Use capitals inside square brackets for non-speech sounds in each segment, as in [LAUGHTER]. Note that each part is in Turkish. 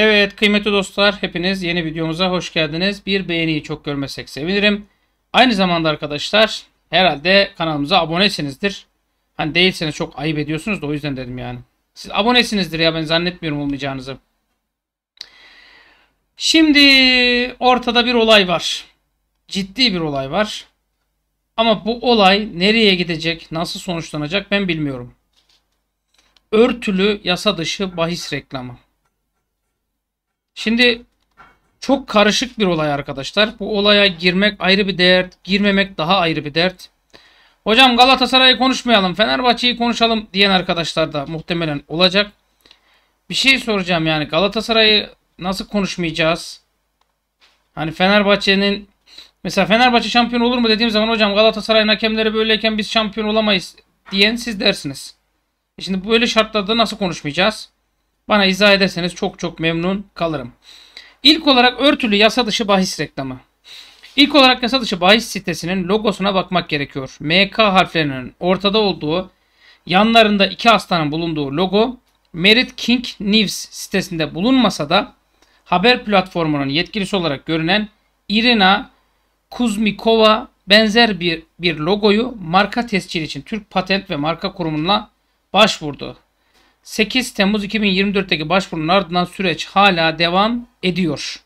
Evet kıymetli dostlar hepiniz yeni videomuza hoş geldiniz. Bir beğeniyi çok görmesek sevinirim. Aynı zamanda arkadaşlar herhalde kanalımıza abonesinizdir. Hani değilseniz çok ayıp ediyorsunuz da o yüzden dedim yani. Siz abonesinizdir ya ben zannetmiyorum olmayacağınızı. Şimdi ortada bir olay var. Ciddi bir olay var. Ama bu olay nereye gidecek, nasıl sonuçlanacak ben bilmiyorum. Örtülü yasa dışı bahis reklamı. Şimdi çok karışık bir olay arkadaşlar. Bu olaya girmek ayrı bir dert, girmemek daha ayrı bir dert. Hocam Galatasaray'ı konuşmayalım, Fenerbahçe'yi konuşalım diyen arkadaşlar da muhtemelen olacak. Bir şey soracağım yani Galatasaray'ı nasıl konuşmayacağız? Hani Fenerbahçe'nin mesela Fenerbahçe şampiyon olur mu dediğim zaman hocam Galatasaray'ın hakemleri böyleyken biz şampiyon olamayız diyen siz dersiniz. E şimdi böyle şartlarda nasıl konuşmayacağız? Bana izah ederseniz çok çok memnun kalırım. İlk olarak örtülü yasa dışı bahis reklamı. İlk olarak yasa dışı bahis sitesinin logosuna bakmak gerekiyor. MK harflerinin ortada olduğu, yanlarında iki aslanın bulunduğu logo Merit King News sitesinde bulunmasa da haber platformunun yetkilisi olarak görünen Irina Kuzmikova benzer bir, bir logoyu marka tescili için Türk Patent ve Marka Kurumu'na başvurdu. 8 Temmuz 2024'teki başvurunun ardından süreç hala devam ediyor.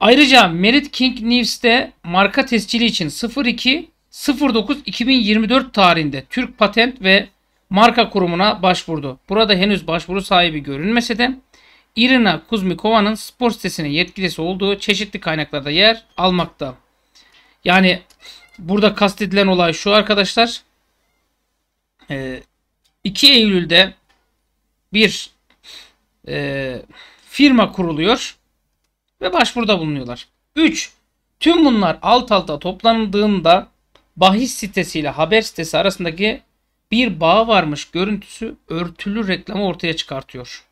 Ayrıca Merit King News'te marka tescili için 02 09 2024 tarihinde Türk Patent ve Marka Kurumu'na başvurdu. Burada henüz başvuru sahibi görünmese de Irina Kuzmikova'nın spor sitesinin yetkilisi olduğu çeşitli kaynaklarda yer almakta. Yani burada kastedilen olay şu arkadaşlar. Ee, 2 Eylül'de bir e, firma kuruluyor ve başvuruda bulunuyorlar. 3. Tüm bunlar alt alta toplandığında bahis sitesiyle haber sitesi arasındaki bir bağ varmış görüntüsü örtülü reklamı ortaya çıkartıyor.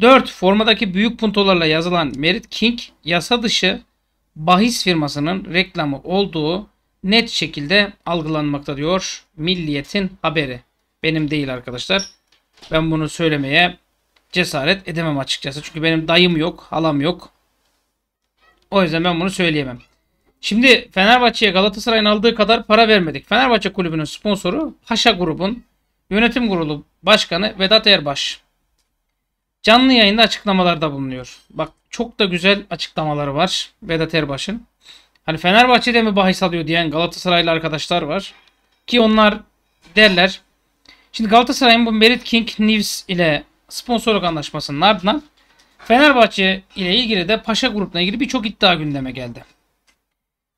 4. Formadaki büyük puntolarla yazılan Merit King yasa dışı bahis firmasının reklamı olduğu net şekilde algılanmakta diyor milliyetin haberi. Benim değil arkadaşlar. Ben bunu söylemeye cesaret edemem açıkçası. Çünkü benim dayım yok, halam yok. O yüzden ben bunu söyleyemem. Şimdi Fenerbahçe'ye Galatasaray'ın aldığı kadar para vermedik. Fenerbahçe kulübünün sponsoru Paşa Grubun yönetim kurulu başkanı Vedat Erbaş. Canlı yayında açıklamalarda bulunuyor. Bak çok da güzel açıklamaları var Vedat Erbaş'ın. Hani Fenerbahçe'de mi bahis alıyor diyen Galatasaraylı arkadaşlar var. Ki onlar derler. Şimdi Galatasaray'ın bu Merit King News ile sponsorluk anlaşmasının ardından Fenerbahçe ile ilgili de Paşa Grup'la ilgili birçok iddia gündeme geldi.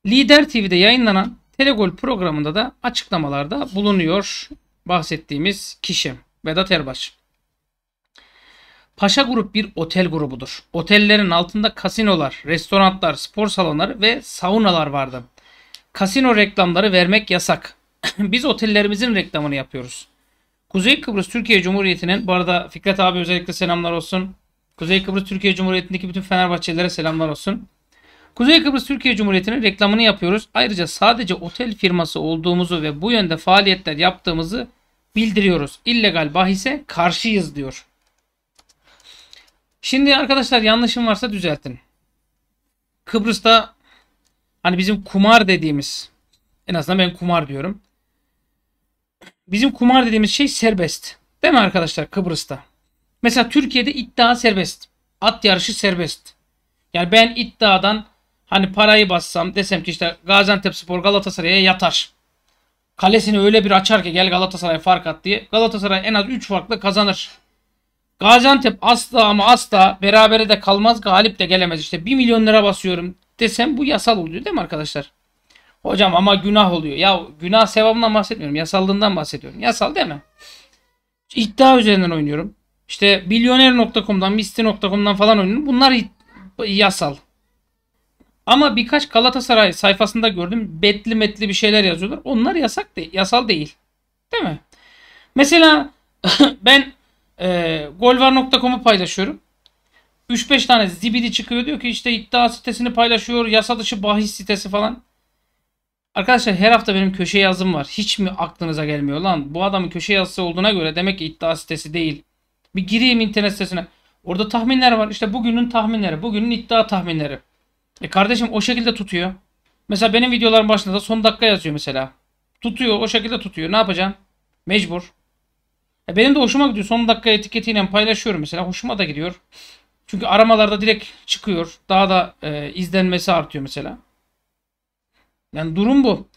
Lider TV'de yayınlanan Telegol programında da açıklamalarda bulunuyor bahsettiğimiz kişi Vedat Erbaş. Paşa Grup bir otel grubudur. Otellerin altında kasinolar, restoranlar, spor salonları ve saunalar vardı. Kasino reklamları vermek yasak. [CLEARS THROAT] Biz otellerimizin reklamını yapıyoruz. Kuzey Kıbrıs Türkiye Cumhuriyeti'nin, bu arada Fikret abi özellikle selamlar olsun. Kuzey Kıbrıs Türkiye Cumhuriyeti'ndeki bütün Fenerbahçelilere selamlar olsun. Kuzey Kıbrıs Türkiye Cumhuriyeti'nin reklamını yapıyoruz. Ayrıca sadece otel firması olduğumuzu ve bu yönde faaliyetler yaptığımızı bildiriyoruz. İllegal bahise karşıyız diyor. Şimdi arkadaşlar yanlışım varsa düzeltin. Kıbrıs'ta hani bizim kumar dediğimiz en azından ben kumar diyorum. Bizim kumar dediğimiz şey serbest. Değil mi arkadaşlar Kıbrıs'ta? Mesela Türkiye'de iddia serbest. At yarışı serbest. Yani ben iddiadan hani parayı bassam desem ki işte Gaziantep Spor Galatasaray'a yatar. Kalesini öyle bir açar ki gel Galatasaray fark at diye. Galatasaray en az 3 farklı kazanır. Gaziantep asla ama asla berabere de kalmaz galip de gelemez. İşte 1 milyon lira basıyorum desem bu yasal oluyor değil mi arkadaşlar? Hocam ama günah oluyor. Ya günah sevabından bahsetmiyorum. Yasallığından bahsediyorum. Yasal değil mi? İddia üzerinden oynuyorum. İşte milyoner.com'dan, misti.com'dan falan oynuyorum. Bunlar yasal. Ama birkaç Galatasaray sayfasında gördüm. Betli metli bir şeyler yazıyorlar. Onlar yasak değil. Yasal değil. Değil mi? Mesela [LAUGHS] ben e, ee, golvar.com'u paylaşıyorum. 3-5 tane zibidi çıkıyor diyor ki işte iddia sitesini paylaşıyor. Yasa dışı bahis sitesi falan. Arkadaşlar her hafta benim köşe yazım var. Hiç mi aklınıza gelmiyor lan? Bu adamın köşe yazısı olduğuna göre demek ki iddia sitesi değil. Bir gireyim internet sitesine. Orada tahminler var. İşte bugünün tahminleri. Bugünün iddia tahminleri. E kardeşim o şekilde tutuyor. Mesela benim videoların başında da son dakika yazıyor mesela. Tutuyor o şekilde tutuyor. Ne yapacaksın? Mecbur. Ya benim de hoşuma gidiyor. Son dakika etiketiyle paylaşıyorum mesela. Hoşuma da gidiyor. Çünkü aramalarda direkt çıkıyor. Daha da e, izlenmesi artıyor mesela. Yani durum bu.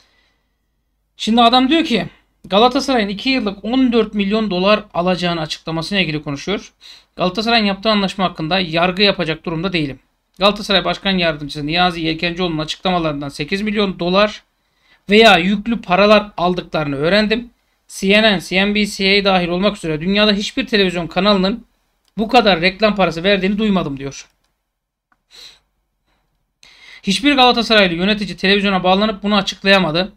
Şimdi adam diyor ki Galatasaray'ın 2 yıllık 14 milyon dolar alacağını açıklamasına ilgili konuşuyor. Galatasaray'ın yaptığı anlaşma hakkında yargı yapacak durumda değilim. Galatasaray Başkan Yardımcısı Niyazi Yelkencioğlu'nun açıklamalarından 8 milyon dolar veya yüklü paralar aldıklarını öğrendim. CNN, CNBC'ye dahil olmak üzere dünyada hiçbir televizyon kanalının bu kadar reklam parası verdiğini duymadım diyor. Hiçbir Galatasaraylı yönetici televizyona bağlanıp bunu açıklayamadı.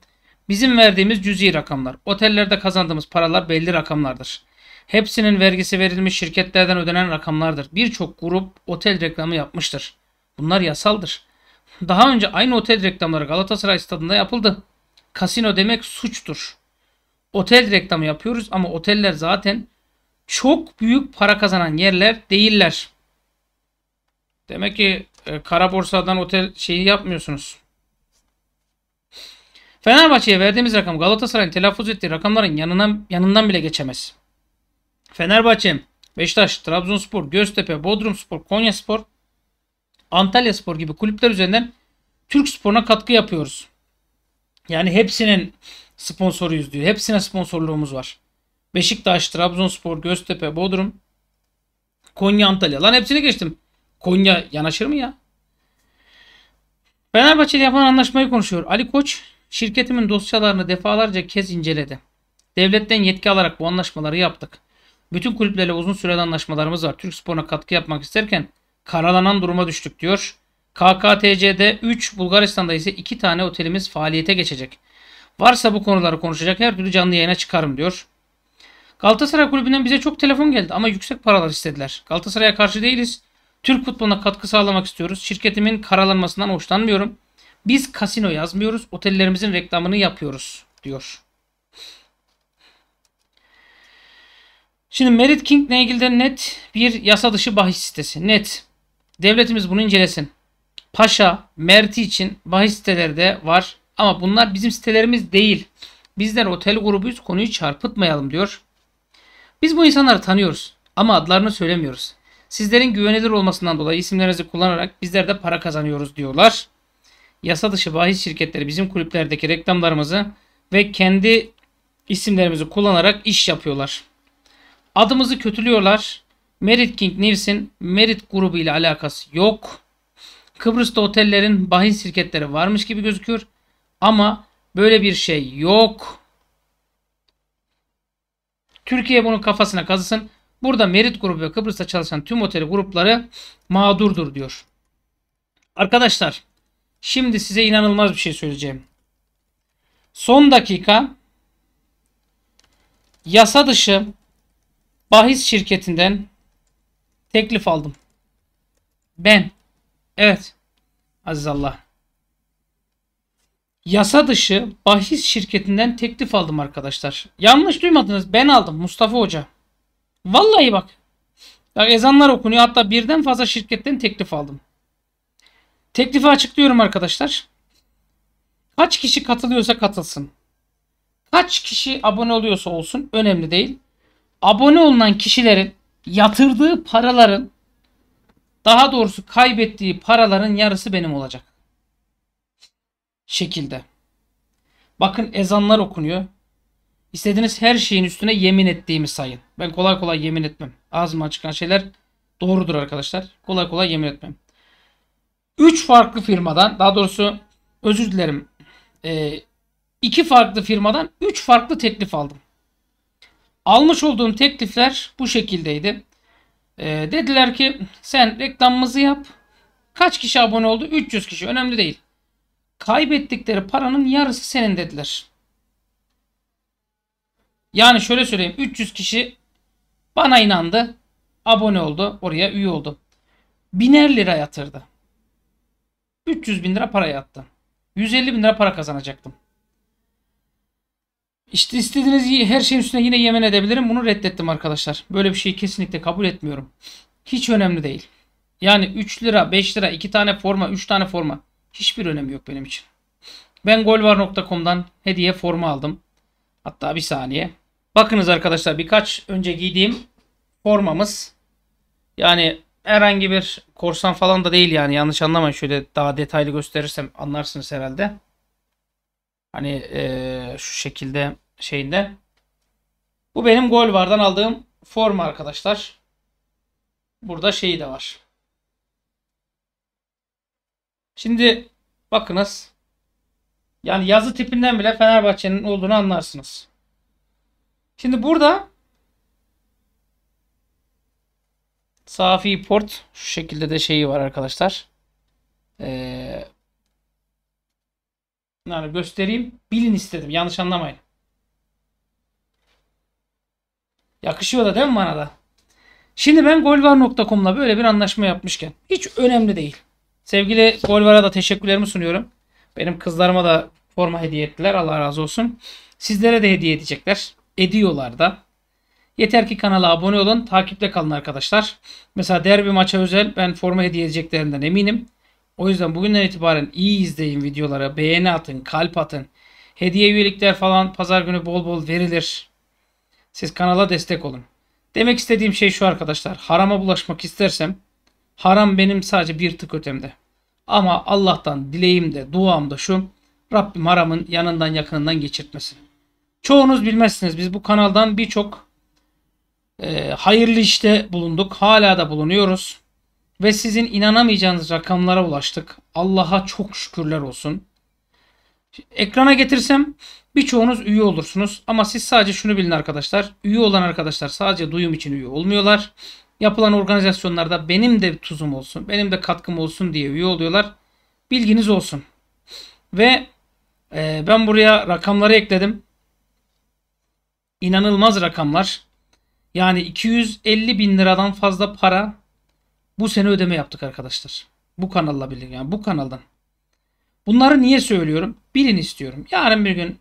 Bizim verdiğimiz cüzi rakamlar, otellerde kazandığımız paralar belli rakamlardır. Hepsinin vergisi verilmiş şirketlerden ödenen rakamlardır. Birçok grup otel reklamı yapmıştır. Bunlar yasaldır. Daha önce aynı otel reklamları Galatasaray stadında yapıldı. Kasino demek suçtur otel reklamı yapıyoruz ama oteller zaten çok büyük para kazanan yerler değiller. Demek ki e, kara borsadan otel şeyi yapmıyorsunuz. Fenerbahçe'ye verdiğimiz rakam Galatasaray'ın telaffuz ettiği rakamların yanından, yanından bile geçemez. Fenerbahçe, Beşiktaş, Trabzonspor, Göztepe, Bodrumspor, Konyaspor, Antalyaspor gibi kulüpler üzerinden Türk sporuna katkı yapıyoruz. Yani hepsinin sponsoruyuz diyor. Hepsine sponsorluğumuz var. Beşiktaş, Trabzonspor, Göztepe, Bodrum, Konya, Antalya. Lan hepsini geçtim. Konya yanaşır mı ya? Fenerbahçe ile yapılan anlaşmayı konuşuyor. Ali Koç şirketimin dosyalarını defalarca kez inceledi. Devletten yetki alarak bu anlaşmaları yaptık. Bütün kulüplerle uzun süreli anlaşmalarımız var. Türk sporuna katkı yapmak isterken karalanan duruma düştük diyor. KKTC'de 3, Bulgaristan'da ise 2 tane otelimiz faaliyete geçecek. Varsa bu konuları konuşacak her türlü canlı yayına çıkarım diyor. Galatasaray kulübünden bize çok telefon geldi ama yüksek paralar istediler. Galatasaray'a karşı değiliz. Türk futboluna katkı sağlamak istiyoruz. Şirketimin karalanmasından hoşlanmıyorum. Biz kasino yazmıyoruz. Otellerimizin reklamını yapıyoruz diyor. Şimdi Merit King ile ilgili de net bir yasa dışı bahis sitesi. Net. Devletimiz bunu incelesin. Paşa, Mert için bahis siteleri de var. Ama bunlar bizim sitelerimiz değil. Bizler otel grubuyuz konuyu çarpıtmayalım diyor. Biz bu insanları tanıyoruz ama adlarını söylemiyoruz. Sizlerin güvenilir olmasından dolayı isimlerinizi kullanarak bizler de para kazanıyoruz diyorlar. Yasa dışı bahis şirketleri bizim kulüplerdeki reklamlarımızı ve kendi isimlerimizi kullanarak iş yapıyorlar. Adımızı kötülüyorlar. Merit King News'in Merit grubu ile alakası yok. Kıbrıs'ta otellerin bahis şirketleri varmış gibi gözüküyor. Ama böyle bir şey yok. Türkiye bunun kafasına kazısın. Burada Merit grubu ve Kıbrıs'ta çalışan tüm otel grupları mağdurdur diyor. Arkadaşlar şimdi size inanılmaz bir şey söyleyeceğim. Son dakika yasa dışı bahis şirketinden teklif aldım. Ben. Evet. Aziz Allah. Yasa dışı bahis şirketinden teklif aldım arkadaşlar. Yanlış duymadınız. Ben aldım Mustafa Hoca. Vallahi bak. Bak ezanlar okunuyor. Hatta birden fazla şirketten teklif aldım. Teklifi açıklıyorum arkadaşlar. Kaç kişi katılıyorsa katılsın. Kaç kişi abone oluyorsa olsun önemli değil. Abone olunan kişilerin yatırdığı paraların daha doğrusu kaybettiği paraların yarısı benim olacak şekilde. Bakın ezanlar okunuyor. İstediğiniz her şeyin üstüne yemin ettiğimi sayın. Ben kolay kolay yemin etmem. Ağzıma çıkan şeyler doğrudur arkadaşlar. Kolay kolay yemin etmem. 3 farklı firmadan daha doğrusu özür dilerim. 2 e, farklı firmadan 3 farklı teklif aldım. Almış olduğum teklifler bu şekildeydi. E, dediler ki sen reklamımızı yap. Kaç kişi abone oldu? 300 kişi. Önemli değil kaybettikleri paranın yarısı senin dediler. Yani şöyle söyleyeyim 300 kişi bana inandı. Abone oldu. Oraya üye oldu. Biner lira yatırdı. 300 bin lira para yattı. 150 bin lira para kazanacaktım. İşte istediğiniz her şeyin üstüne yine yemin edebilirim. Bunu reddettim arkadaşlar. Böyle bir şeyi kesinlikle kabul etmiyorum. Hiç önemli değil. Yani 3 lira, 5 lira, 2 tane forma, 3 tane forma. Hiçbir önemi yok benim için. Ben golvar.com'dan hediye forma aldım. Hatta bir saniye. Bakınız arkadaşlar birkaç önce giydiğim formamız. Yani herhangi bir korsan falan da değil yani yanlış anlamayın. Şöyle daha detaylı gösterirsem anlarsınız herhalde. Hani ee, şu şekilde şeyinde. Bu benim Golvar'dan aldığım forma arkadaşlar. Burada şeyi de var. Şimdi bakınız. Yani yazı tipinden bile Fenerbahçe'nin olduğunu anlarsınız. Şimdi burada Safi Port şu şekilde de şeyi var arkadaşlar. Ee, yani göstereyim. Bilin istedim. Yanlış anlamayın. Yakışıyor da değil mi bana da? Şimdi ben golvar.com'la böyle bir anlaşma yapmışken hiç önemli değil. Sevgili Golvar'a da teşekkürlerimi sunuyorum. Benim kızlarıma da forma hediye ettiler. Allah razı olsun. Sizlere de hediye edecekler. Ediyorlar da. Yeter ki kanala abone olun. Takipte kalın arkadaşlar. Mesela derbi maça özel ben forma hediye edeceklerinden eminim. O yüzden bugünden itibaren iyi izleyin videoları, Beğeni atın, kalp atın. Hediye üyelikler falan pazar günü bol bol verilir. Siz kanala destek olun. Demek istediğim şey şu arkadaşlar. Harama bulaşmak istersem Haram benim sadece bir tık ötemde. Ama Allah'tan dileğim de duam da şu. Rabbim haramın yanından yakınından geçirtmesin. Çoğunuz bilmezsiniz biz bu kanaldan birçok e, hayırlı işte bulunduk. Hala da bulunuyoruz. Ve sizin inanamayacağınız rakamlara ulaştık. Allah'a çok şükürler olsun. Ekrana getirsem birçoğunuz üye olursunuz. Ama siz sadece şunu bilin arkadaşlar. Üye olan arkadaşlar sadece duyum için üye olmuyorlar. Yapılan organizasyonlarda benim de tuzum olsun, benim de katkım olsun diye üye oluyorlar. Bilginiz olsun. Ve e, ben buraya rakamları ekledim. İnanılmaz rakamlar. Yani 250 bin liradan fazla para bu sene ödeme yaptık arkadaşlar. Bu kanalla bilir yani bu kanaldan. Bunları niye söylüyorum? Bilin istiyorum. Yarın bir gün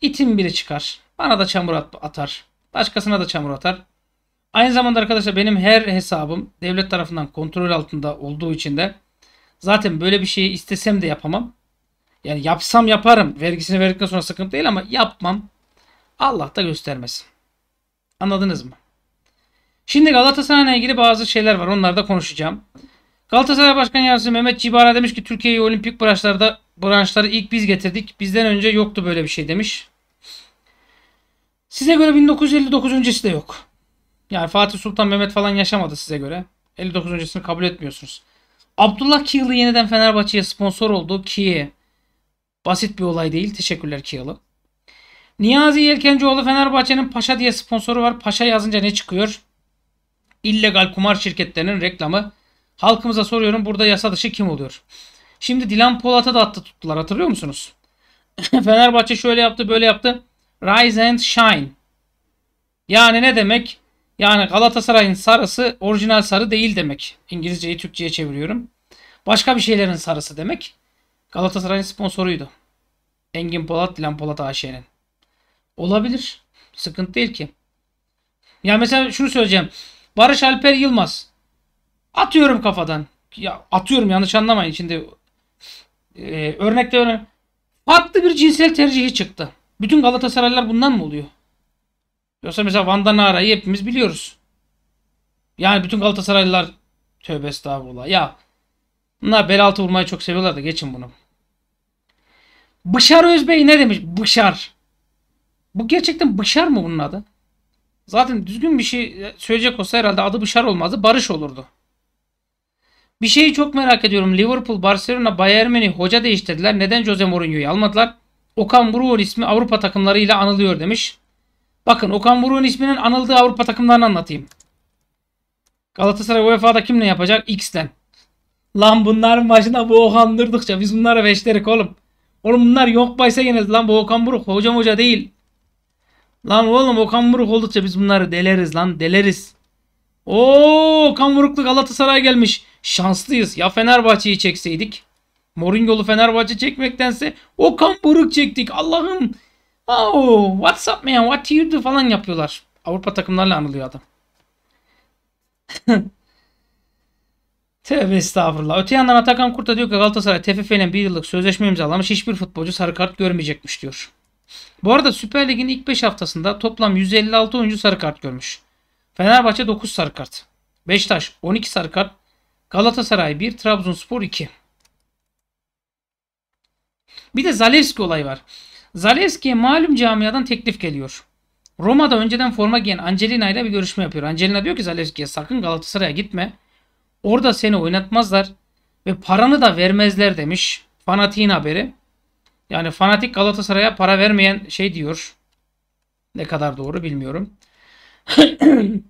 itin biri çıkar. Bana da çamur atar. Başkasına da çamur atar. Aynı zamanda arkadaşlar benim her hesabım devlet tarafından kontrol altında olduğu için de zaten böyle bir şeyi istesem de yapamam. Yani yapsam yaparım. Vergisini verdikten sonra sıkıntı değil ama yapmam. Allah da göstermesin. Anladınız mı? Şimdi Galatasaray'la ilgili bazı şeyler var. Onları da konuşacağım. Galatasaray Başkan Yardımcısı Mehmet Cibara demiş ki Türkiye'yi olimpik branşlarda branşları ilk biz getirdik. Bizden önce yoktu böyle bir şey demiş. Size göre 1959. de yok. Yani Fatih Sultan Mehmet falan yaşamadı size göre. 59 öncesini kabul etmiyorsunuz. Abdullah Kiyalı yeniden Fenerbahçe'ye sponsor oldu ki basit bir olay değil. Teşekkürler Kiyalı. Niyazi Yelkencioğlu Fenerbahçe'nin Paşa diye sponsoru var. Paşa yazınca ne çıkıyor? İllegal kumar şirketlerinin reklamı. Halkımıza soruyorum burada yasa dışı kim oluyor? Şimdi Dilan Polat'a da attı tuttular hatırlıyor musunuz? [LAUGHS] Fenerbahçe şöyle yaptı böyle yaptı. Rise and shine. Yani ne demek? Yani Galatasaray'ın sarısı orijinal sarı değil demek. İngilizceyi Türkçe'ye çeviriyorum. Başka bir şeylerin sarısı demek. Galatasaray'ın sponsoruydu. Engin Polat, Dilan Polat AŞ'nin. Olabilir. Sıkıntı değil ki. Ya mesela şunu söyleyeceğim. Barış Alper Yılmaz. Atıyorum kafadan. Ya atıyorum yanlış anlamayın. Şimdi e, örnekte örnek. Farklı bir cinsel tercihi çıktı. Bütün Galatasaraylılar bundan mı oluyor? Yoksa mesela Van Danara'yı hepimiz biliyoruz. Yani bütün Galatasaraylılar tövbe estağfurullah. Ya bunlar bel altı vurmayı çok seviyorlar da geçin bunu. Bışar Özbey ne demiş? Bışar. Bu gerçekten Bışar mı bunun adı? Zaten düzgün bir şey söyleyecek olsa herhalde adı Bışar olmazdı. Barış olurdu. Bir şeyi çok merak ediyorum. Liverpool, Barcelona, Bayern Münih hoca değiştirdiler. Neden Jose Mourinho'yu almadılar? Okan Buruk'un ismi Avrupa takımlarıyla anılıyor demiş. Bakın Okan Buruk'un isminin anıldığı Avrupa takımlarını anlatayım. Galatasaray UEFA'da kimle yapacak? X'ten. Lan bunlar başına bu Okan biz bunlara veşlerik oğlum. Oğlum bunlar yok baysa yeniriz lan bu Okan Buruk hocam hoca değil. Lan oğlum Okan Buruk oldukça biz bunları deleriz lan deleriz. Oo Okan Buruklu Galatasaray gelmiş. Şanslıyız. Ya Fenerbahçe'yi çekseydik. Mourinho'lu Fenerbahçe çekmektense Okan Buruk çektik. Allah'ım Oh, what's up man? What do you do falan yapıyorlar. Avrupa takımlarla anılıyor adam. [LAUGHS] Tövbe estağfurullah. Öte yandan Atakan Kurta diyor ki Galatasaray TFF ile bir yıllık sözleşme imzalamış. Hiçbir futbolcu sarı kart görmeyecekmiş diyor. Bu arada Süper Lig'in ilk 5 haftasında toplam 156 oyuncu sarı kart görmüş. Fenerbahçe 9 sarı kart. Beşiktaş 12 sarı kart. Galatasaray 1, Trabzonspor 2. Bir de Zalewski olayı var. Zaleskiye malum camiadan teklif geliyor. Roma'da önceden forma giyen Angelina ile bir görüşme yapıyor. Angelina diyor ki Zaleskiye sakın Galatasaray'a gitme. Orada seni oynatmazlar ve paranı da vermezler demiş. Fanatiğin haberi. Yani fanatik Galatasaray'a para vermeyen şey diyor. Ne kadar doğru bilmiyorum. [COUGHS]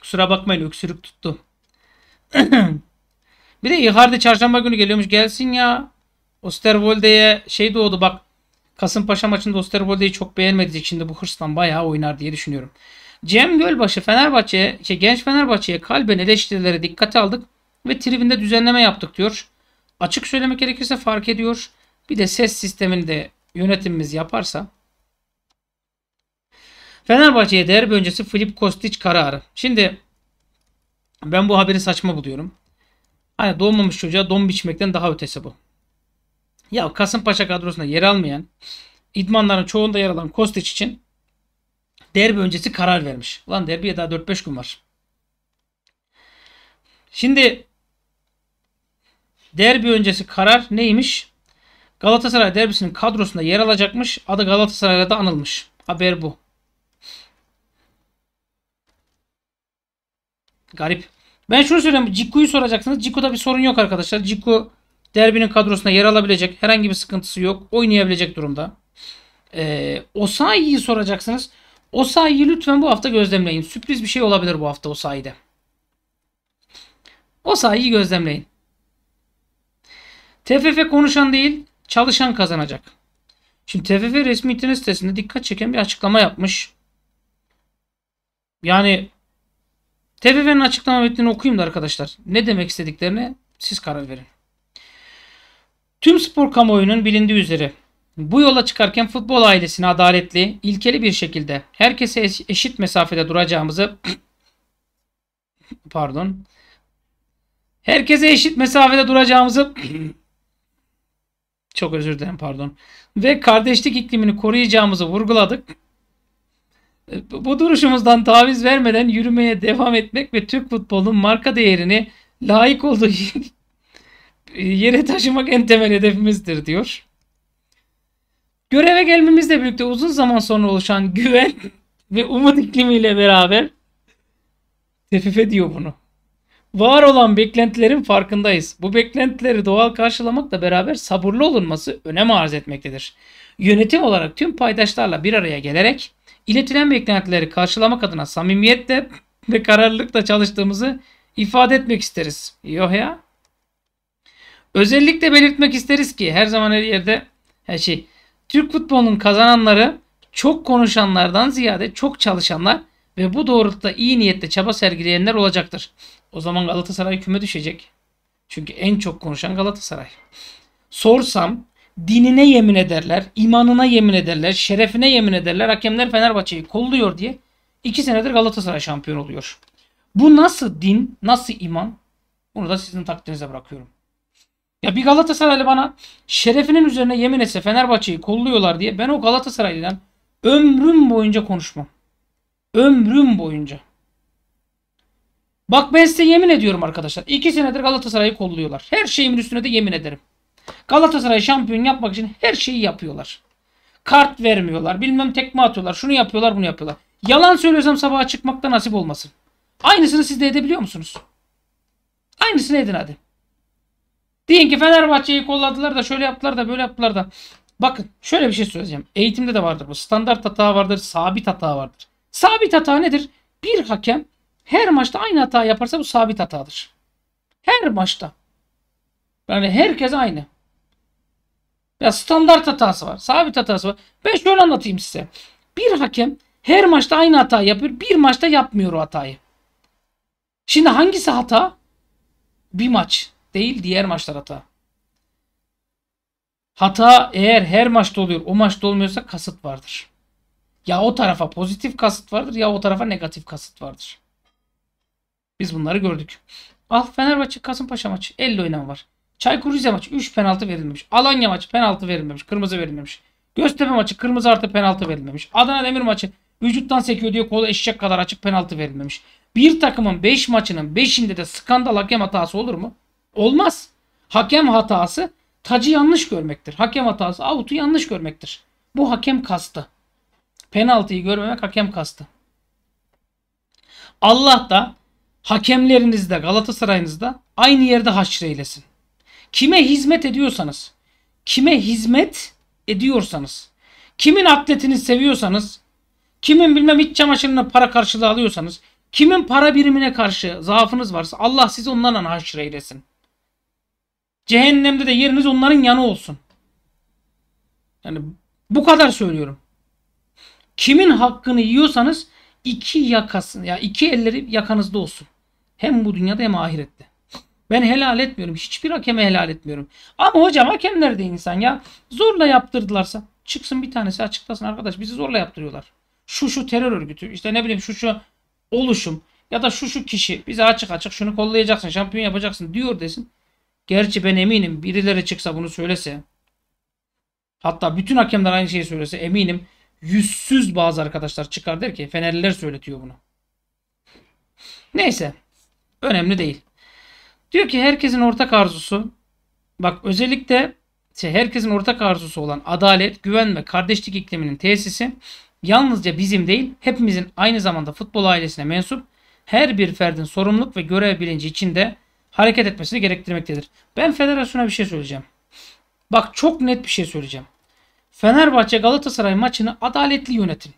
Kusura bakmayın öksürük tuttu. [COUGHS] bir de Icardi çarşamba günü geliyormuş. Gelsin ya. Osterwolde'ye şey doğdu bak. Kasımpaşa maçında Osterwolde'yi çok beğenmedik. Şimdi bu hırslan bayağı oynar diye düşünüyorum. Cem Gölbaşı Fenerbahçe'ye, şey, genç Fenerbahçe'ye kalben eleştirilere dikkate aldık ve tribünde düzenleme yaptık diyor. Açık söylemek gerekirse fark ediyor. Bir de ses sistemini de yönetimimiz yaparsa. Fenerbahçe'ye derbi öncesi Filip Kostic kararı. Şimdi ben bu haberi saçma buluyorum. Hani doğmamış çocuğa don biçmekten daha ötesi bu. Ya Kasımpaşa kadrosunda yer almayan, idmanların çoğunda yer alan Kostiç için derbi öncesi karar vermiş. Lan derbiye daha 4-5 gün var. Şimdi derbi öncesi karar neymiş? Galatasaray derbisinin kadrosunda yer alacakmış. Adı Galatasaray'la da anılmış. Haber bu. Garip. Ben şunu söyleyeyim. Cikku'yu soracaksınız. Cikku'da bir sorun yok arkadaşlar. Cikku Derbinin kadrosuna yer alabilecek. Herhangi bir sıkıntısı yok. Oynayabilecek durumda. Ee, Osayi'yi soracaksınız. Osayi'yi lütfen bu hafta gözlemleyin. Sürpriz bir şey olabilir bu hafta Osayi'de. Osayi'yi gözlemleyin. TFF konuşan değil, çalışan kazanacak. Şimdi TFF resmi internet sitesinde dikkat çeken bir açıklama yapmış. Yani TFF'nin açıklama metnini okuyayım da arkadaşlar. Ne demek istediklerine siz karar verin. Tüm spor kamuoyunun bilindiği üzere bu yola çıkarken futbol ailesine adaletli, ilkeli bir şekilde herkese eşit mesafede duracağımızı [COUGHS] pardon herkese eşit mesafede duracağımızı [COUGHS] çok özür dilerim pardon ve kardeşlik iklimini koruyacağımızı vurguladık. E, bu duruşumuzdan taviz vermeden yürümeye devam etmek ve Türk futbolunun marka değerini layık olduğu e, yere taşımak en temel hedefimizdir diyor. Göreve gelmemizle birlikte uzun zaman sonra oluşan güven [LAUGHS] ve umut iklimiyle beraber tefif ediyor bunu. Var olan beklentilerin farkındayız. Bu beklentileri doğal karşılamakla beraber sabırlı olunması önem arz etmektedir. Yönetim olarak tüm paydaşlarla bir araya gelerek iletilen beklentileri karşılamak adına samimiyetle [LAUGHS] ve kararlılıkla çalıştığımızı ifade etmek isteriz. Yok ya. Özellikle belirtmek isteriz ki her zaman her yerde her şey. Türk futbolunun kazananları çok konuşanlardan ziyade çok çalışanlar ve bu doğrultuda iyi niyetle çaba sergileyenler olacaktır. O zaman Galatasaray küme düşecek. Çünkü en çok konuşan Galatasaray. Sorsam dinine yemin ederler, imanına yemin ederler, şerefine yemin ederler. Hakemler Fenerbahçe'yi kolluyor diye iki senedir Galatasaray şampiyon oluyor. Bu nasıl din, nasıl iman? Bunu da sizin takdirinize bırakıyorum. Ya bir Galatasaraylı bana şerefinin üzerine yemin etse Fenerbahçe'yi kolluyorlar diye ben o Galatasaraylı'dan ömrüm boyunca konuşmam. Ömrüm boyunca. Bak ben size yemin ediyorum arkadaşlar. İki senedir Galatasaray'ı kolluyorlar. Her şeyimin üstüne de yemin ederim. Galatasaray şampiyon yapmak için her şeyi yapıyorlar. Kart vermiyorlar. Bilmem tekme atıyorlar. Şunu yapıyorlar bunu yapıyorlar. Yalan söylüyorsam sabaha çıkmakta nasip olmasın. Aynısını siz de edebiliyor musunuz? Aynısını edin hadi. Diyin ki Fenerbahçe'yi kolladılar da şöyle yaptılar da böyle yaptılar da. Bakın şöyle bir şey söyleyeceğim. Eğitimde de vardır bu. Standart hata vardır. Sabit hata vardır. Sabit hata nedir? Bir hakem her maçta aynı hata yaparsa bu sabit hatadır. Her maçta. Yani herkes aynı. Ya standart hatası var. Sabit hatası var. Ben şöyle anlatayım size. Bir hakem her maçta aynı hata yapıyor. Bir maçta yapmıyor o hatayı. Şimdi hangisi hata? Bir maç değil diğer maçlar hata. Hata eğer her maçta oluyor o maçta olmuyorsa kasıt vardır. Ya o tarafa pozitif kasıt vardır ya o tarafa negatif kasıt vardır. Biz bunları gördük. Al ah, Fenerbahçe Kasımpaşa maçı 50 oynan var. Çaykur Rize maçı 3 penaltı verilmemiş. Alanya maçı penaltı verilmemiş. Kırmızı verilmemiş. Göztepe maçı kırmızı artı penaltı verilmemiş. Adana Demir maçı vücuttan sekiyor diye kolu eşek kadar açık penaltı verilmemiş. Bir takımın 5 beş maçının 5'inde de skandal hakem hatası olur mu? Olmaz. Hakem hatası tacı yanlış görmektir. Hakem hatası avutu yanlış görmektir. Bu hakem kastı. Penaltıyı görmemek hakem kastı. Allah da hakemlerinizde Galatasaray'ınızda aynı yerde haşreylesin. Kime hizmet ediyorsanız, kime hizmet ediyorsanız, kimin atletini seviyorsanız, kimin bilmem iç çamaşırına para karşılığı alıyorsanız, kimin para birimine karşı zaafınız varsa Allah sizi onlarla haşreylesin. Cehennemde de yeriniz onların yanı olsun. Yani bu kadar söylüyorum. Kimin hakkını yiyorsanız iki yakasın ya yani iki elleri yakanızda olsun. Hem bu dünyada hem ahirette. Ben helal etmiyorum. Hiçbir hakeme helal etmiyorum. Ama hocam hakemler de insan ya. Zorla yaptırdılarsa çıksın bir tanesi açıklasın arkadaş bizi zorla yaptırıyorlar. Şu şu terör örgütü işte ne bileyim şu şu oluşum ya da şu şu kişi bizi açık açık şunu kollayacaksın şampiyon yapacaksın diyor desin. Gerçi ben eminim birileri çıksa bunu söylese. Hatta bütün hakemler aynı şeyi söylese eminim yüzsüz bazı arkadaşlar çıkar der ki Fenerliler söyletiyor bunu. Neyse. Önemli değil. Diyor ki herkesin ortak arzusu bak özellikle şey, herkesin ortak arzusu olan adalet, güven ve kardeşlik ikliminin tesisi yalnızca bizim değil hepimizin aynı zamanda futbol ailesine mensup her bir ferdin sorumluluk ve görev bilinci içinde hareket etmesini gerektirmektedir. Ben federasyona bir şey söyleyeceğim. Bak çok net bir şey söyleyeceğim. Fenerbahçe Galatasaray maçını adaletli yönetin.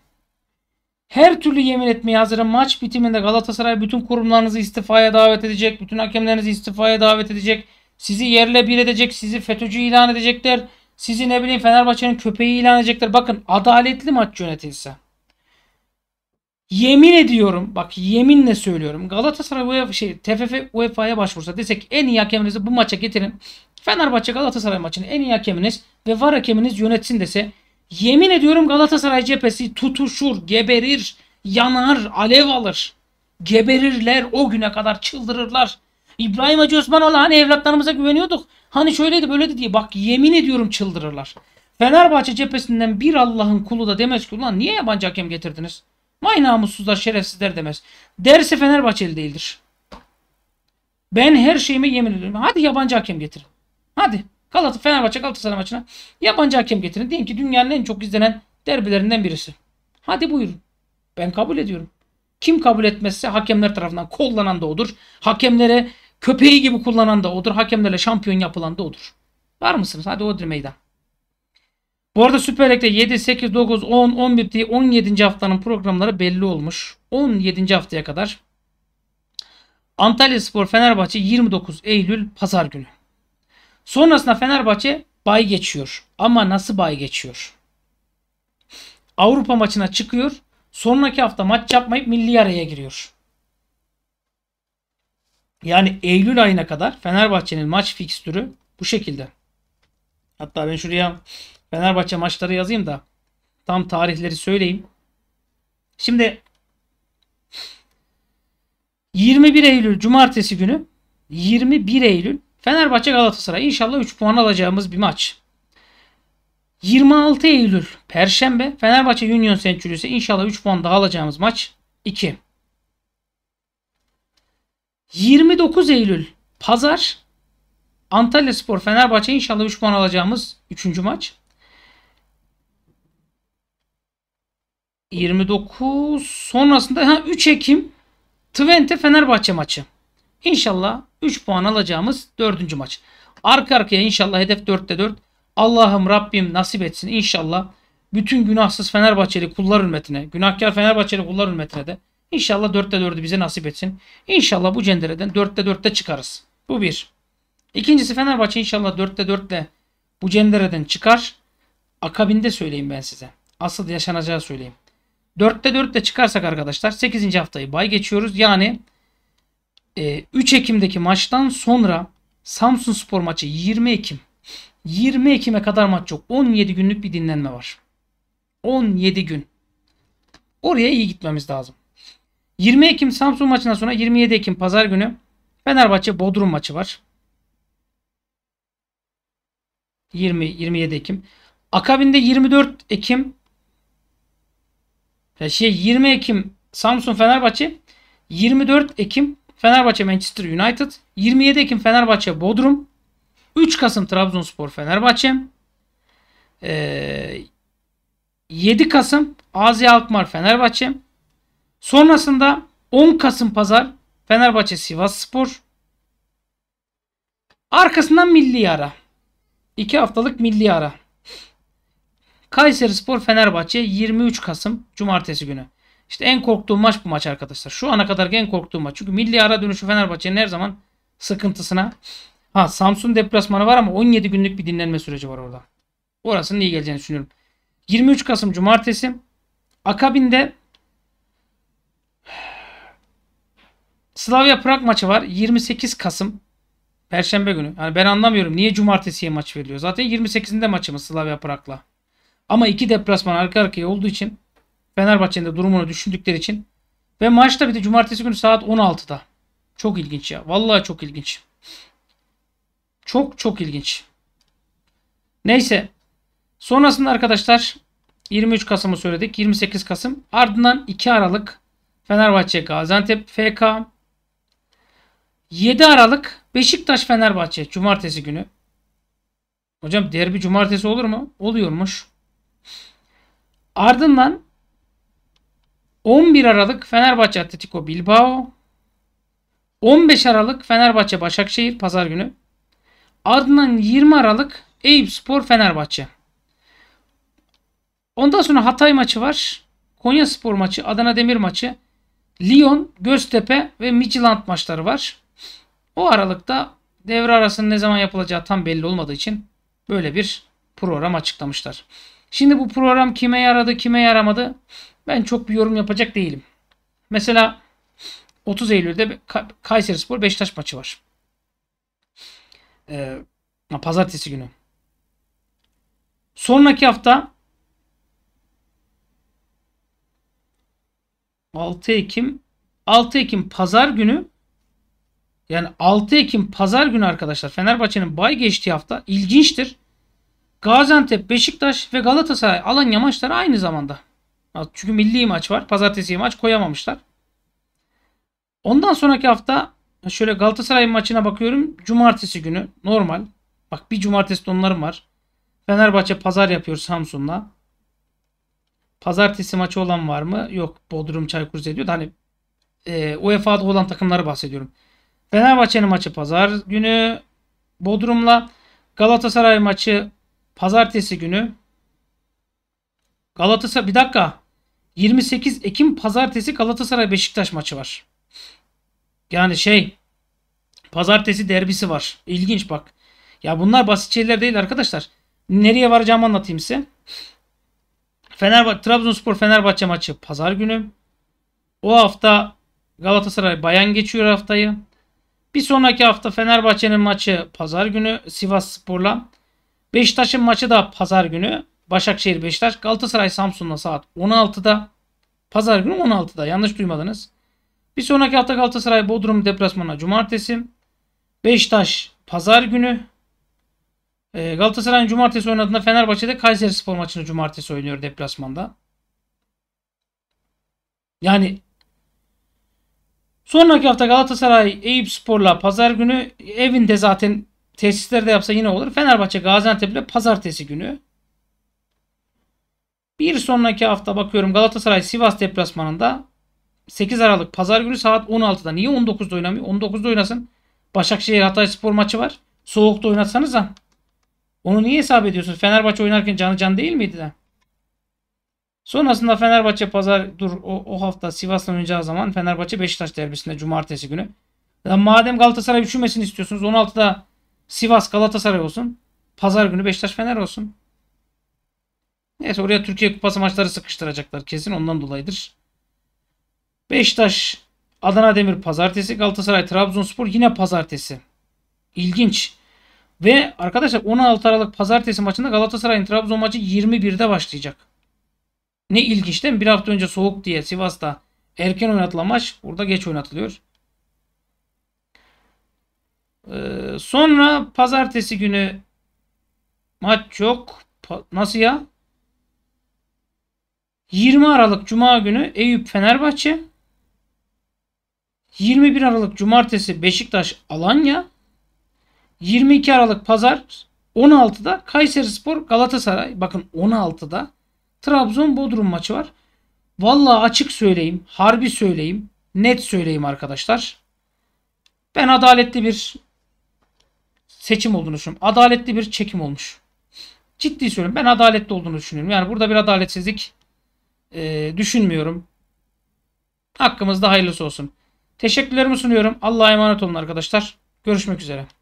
Her türlü yemin etmeye hazırım. Maç bitiminde Galatasaray bütün kurumlarınızı istifaya davet edecek. Bütün hakemlerinizi istifaya davet edecek. Sizi yerle bir edecek. Sizi FETÖ'cü ilan edecekler. Sizi ne bileyim Fenerbahçe'nin köpeği ilan edecekler. Bakın adaletli maç yönetilse. Yemin ediyorum bak yeminle söylüyorum. Galatasaray UEFA şey TFF UEFA'ya başvursa desek en iyi hakeminizi bu maça getirin. Fenerbahçe Galatasaray maçını en iyi hakeminiz ve var hakeminiz yönetsin dese yemin ediyorum Galatasaray cephesi tutuşur, geberir, yanar, alev alır. Geberirler o güne kadar çıldırırlar. İbrahim Hacı Osmanoğlu hani evlatlarımıza güveniyorduk. Hani şöyleydi böyleydi diye bak yemin ediyorum çıldırırlar. Fenerbahçe cephesinden bir Allah'ın kulu da demez ki ulan niye yabancı hakem getirdiniz? Vay namussuzlar şerefsizler demez. Dersi Fenerbahçeli değildir. Ben her şeyime yemin ediyorum. Hadi yabancı hakem getirin. Hadi. Galatasaray Fenerbahçe Galatasaray maçına yabancı hakem getirin. Deyin ki dünyanın en çok izlenen derbilerinden birisi. Hadi buyurun. Ben kabul ediyorum. Kim kabul etmezse hakemler tarafından kullanan da odur. Hakemlere köpeği gibi kullanan da odur. Hakemlerle şampiyon yapılan da odur. Var mısınız? Hadi odur meydan. Bu arada Süper Lig'de 7, 8, 9, 10, 11 diye 17. haftanın programları belli olmuş. 17. haftaya kadar. Antalya Spor Fenerbahçe 29 Eylül Pazar günü. Sonrasında Fenerbahçe bay geçiyor. Ama nasıl bay geçiyor? Avrupa maçına çıkıyor. Sonraki hafta maç yapmayıp milli araya giriyor. Yani Eylül ayına kadar Fenerbahçe'nin maç fikstürü bu şekilde. Hatta ben şuraya Fenerbahçe maçları yazayım da tam tarihleri söyleyeyim. Şimdi 21 Eylül cumartesi günü 21 Eylül Fenerbahçe Galatasaray inşallah 3 puan alacağımız bir maç. 26 Eylül Perşembe Fenerbahçe Union Century'si inşallah 3 puan daha alacağımız maç 2. 29 Eylül Pazar Antalya Spor Fenerbahçe inşallah 3 puan alacağımız 3. maç. 29 sonrasında ha, 3 Ekim Twente Fenerbahçe maçı. İnşallah 3 puan alacağımız 4. maç. Arka arkaya inşallah hedef 4'te 4. Allah'ım Rabbim nasip etsin inşallah. Bütün günahsız Fenerbahçeli kullar hürmetine, günahkar Fenerbahçeli kullar hürmetine de inşallah 4'te 4'ü bize nasip etsin. İnşallah bu cendereden 4'te 4'te çıkarız. Bu bir. İkincisi Fenerbahçe inşallah 4'te 4'le bu cendereden çıkar. Akabinde söyleyeyim ben size. Asıl yaşanacağı söyleyeyim. 4'te 4 de çıkarsak arkadaşlar 8. haftayı bay geçiyoruz. Yani e, 3 Ekim'deki maçtan sonra Samsun Spor maçı 20 Ekim. 20 Ekim'e kadar maç yok. 17 günlük bir dinlenme var. 17 gün. Oraya iyi gitmemiz lazım. 20 Ekim Samsun maçından sonra 27 Ekim pazar günü Fenerbahçe Bodrum maçı var. 20 27 Ekim. Akabinde 24 Ekim şey 20 Ekim Samsun Fenerbahçe, 24 Ekim Fenerbahçe Manchester United, 27 Ekim Fenerbahçe Bodrum, 3 Kasım Trabzonspor Fenerbahçe, 7 Kasım Azi Alkmaar Fenerbahçe, sonrasında 10 Kasım Pazar Fenerbahçe Sivas Spor, arkasından milli ara. 2 haftalık milli ara. Kayseri Spor Fenerbahçe 23 Kasım Cumartesi günü. İşte en korktuğum maç bu maç arkadaşlar. Şu ana kadar en korktuğum maç. Çünkü milli ara dönüşü Fenerbahçe'nin her zaman sıkıntısına. Ha Samsun deplasmanı var ama 17 günlük bir dinlenme süreci var orada. Orasının iyi geleceğini düşünüyorum. 23 Kasım Cumartesi. Akabinde Slavia Prag maçı var. 28 Kasım Perşembe günü. Yani ben anlamıyorum niye cumartesiye maç veriliyor. Zaten 28'inde maçımız Slavia Prag'la. Ama iki deplasman arka arkaya olduğu için Fenerbahçe'nin de durumunu düşündükleri için ve maç da bir de cumartesi günü saat 16'da. Çok ilginç ya. Vallahi çok ilginç. Çok çok ilginç. Neyse. Sonrasında arkadaşlar 23 Kasım'ı söyledik. 28 Kasım. Ardından 2 Aralık Fenerbahçe Gaziantep FK. 7 Aralık Beşiktaş Fenerbahçe Cumartesi günü. Hocam derbi cumartesi olur mu? Oluyormuş. Ardından 11 Aralık Fenerbahçe Atletico Bilbao 15 Aralık Fenerbahçe Başakşehir Pazar günü ardından 20 Aralık Eyüp Spor Fenerbahçe Ondan sonra Hatay maçı var. Konya Spor maçı, Adana Demir maçı, Lyon, Göztepe ve Midtjylland maçları var. O aralıkta devre arasının ne zaman yapılacağı tam belli olmadığı için böyle bir program açıklamışlar. Şimdi bu program kime yaradı kime yaramadı ben çok bir yorum yapacak değilim. Mesela 30 Eylül'de Kayseri Spor Beşiktaş maçı var. Ee, pazartesi günü. Sonraki hafta 6 Ekim 6 Ekim pazar günü yani 6 Ekim pazar günü arkadaşlar Fenerbahçe'nin bay geçtiği hafta ilginçtir. Gaziantep, Beşiktaş ve Galatasaray Alanya maçları aynı zamanda. Çünkü milli maç var. Pazartesi maç koyamamışlar. Ondan sonraki hafta şöyle Galatasaray maçına bakıyorum. Cumartesi günü normal. Bak bir cumartesi onların var. Fenerbahçe pazar yapıyor Samsun'la. Pazartesi maçı olan var mı? Yok. Bodrum Çaykur Rize Hani e, UEFA'da olan takımları bahsediyorum. Fenerbahçe'nin maçı pazar günü Bodrum'la Galatasaray maçı Pazartesi günü Galatasaray bir dakika. 28 Ekim pazartesi Galatasaray Beşiktaş maçı var. Yani şey pazartesi derbisi var. İlginç bak. Ya bunlar basit şeyler değil arkadaşlar. Nereye varacağımı anlatayım size. Fenerbahçe Trabzonspor Fenerbahçe maçı pazar günü. O hafta Galatasaray Bayan geçiyor haftayı. Bir sonraki hafta Fenerbahçe'nin maçı pazar günü Sivas Spor'la. Beşiktaş'ın maçı da pazar günü. Başakşehir Beşiktaş. Galatasaray Samsun'la saat 16'da. Pazar günü 16'da. Yanlış duymadınız. Bir sonraki hafta Galatasaray Bodrum deplasmanına cumartesi. Beşiktaş pazar günü. Ee, Galatasaray'ın cumartesi oynadığında Fenerbahçe'de Kayseri Spor maçını cumartesi oynuyor deplasmanda. Yani sonraki hafta Galatasaray Eyüp Spor'la pazar günü evinde zaten Tesislerde yapsa yine olur. Fenerbahçe Gaziantep'le pazartesi günü. Bir sonraki hafta bakıyorum Galatasaray Sivas deplasmanında 8 Aralık pazar günü saat 16'da. Niye 19'da oynamıyor? 19'da oynasın. Başakşehir Hatay Spor maçı var. Soğukta oynatsanız da. Onu niye hesap ediyorsunuz? Fenerbahçe oynarken canı can değil miydi de? Sonrasında Fenerbahçe pazar dur o, o hafta Sivas'la oynayacağı zaman Fenerbahçe Beşiktaş derbisinde cumartesi günü. madem Galatasaray üşümesin istiyorsunuz 16'da Sivas Galatasaray olsun. Pazar günü Beşiktaş Fener olsun. Neyse oraya Türkiye Kupası maçları sıkıştıracaklar kesin ondan dolayıdır. Beşiktaş Adana Demir pazartesi, Galatasaray Trabzonspor yine pazartesi. İlginç. Ve arkadaşlar 16 Aralık pazartesi maçında Galatasaray'ın Trabzon maçı 21'de başlayacak. Ne ilginç değil mi? Bir hafta önce soğuk diye Sivas'ta erken oynatılan maç burada geç oynatılıyor. Ee, sonra pazartesi günü maç yok. Pa nasıl ya? 20 Aralık Cuma günü Eyüp Fenerbahçe. 21 Aralık Cumartesi Beşiktaş Alanya. 22 Aralık Pazar 16'da Kayseri Spor Galatasaray. Bakın 16'da Trabzon Bodrum maçı var. Vallahi açık söyleyeyim, harbi söyleyeyim, net söyleyeyim arkadaşlar. Ben adaletli bir seçim olduğunu düşünüyorum. Adaletli bir çekim olmuş. Ciddi söylüyorum. Ben adaletli olduğunu düşünüyorum. Yani burada bir adaletsizlik e, düşünmüyorum. Hakkımızda hayırlısı olsun. Teşekkürlerimi sunuyorum. Allah'a emanet olun arkadaşlar. Görüşmek üzere.